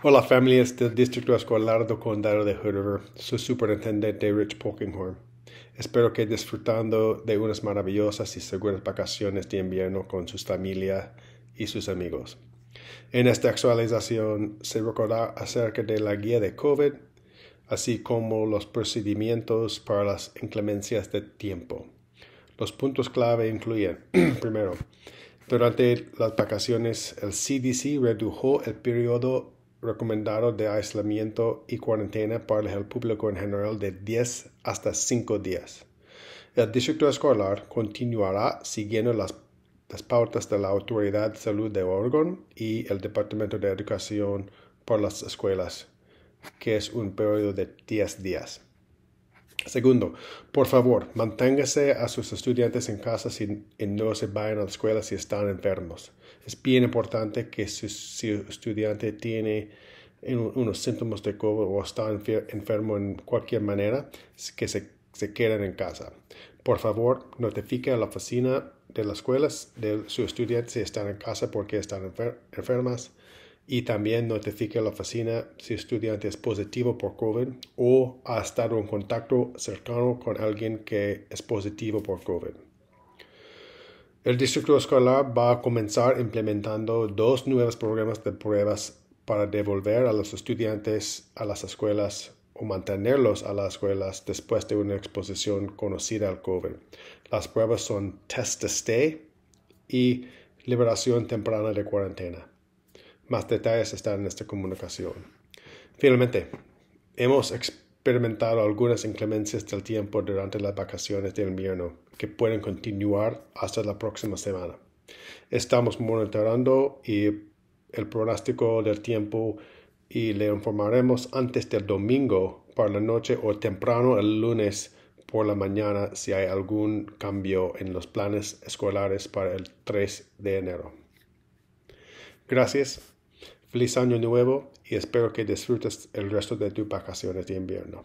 Hola familias del Distrito Escolar del Condado de Hood River, su superintendente Rich Polkinghorn. Espero que disfrutando de unas maravillosas y seguras vacaciones de invierno con sus familias y sus amigos. En esta actualización se recordará acerca de la guía de COVID, así como los procedimientos para las inclemencias de tiempo. Los puntos clave incluyen, primero, durante las vacaciones el CDC redujo el periodo recomendado de aislamiento y cuarentena para el público en general de 10 hasta 5 días. El distrito escolar continuará siguiendo las, pautas de la Autoridad de Salud de Oregon y el Departamento de Educación por las escuelas, que es un periodo de 10 días. Segundo, por favor, manténgase a sus estudiantes en casa si y no se vayan a la escuela si están enfermos. Es bien importante que si su estudiante tiene unos síntomas de COVID o está enfermo en cualquier manera, que se, se queden en casa. Por favor, notifique a la oficina de las escuelas de su estudiante si están en casa porque están enfermas y también notifique a la oficina si el estudiante es positivo por COVID o ha estado en contacto cercano con alguien que es positivo por COVID. El distrito escolar va a comenzar implementando dos nuevos programas de pruebas para devolver a los estudiantes a las escuelas o mantenerlos a las escuelas después de una exposición conocida al COVID. Las pruebas son test to stay y liberación temprana de cuarentena. Más detalles están en esta comunicación. Finalmente, hemos experimentado algunas inclemencias del tiempo durante las vacaciones de invierno que pueden continuar hasta la próxima semana. Estamos monitorando y el pronóstico del tiempo y le informaremos antes del domingo por la noche o temprano el lunes por la mañana si hay algún cambio en los planes escolares para el 3 de enero. Gracias. Feliz año nuevo y espero que disfrutes el resto de tus vacaciones de invierno.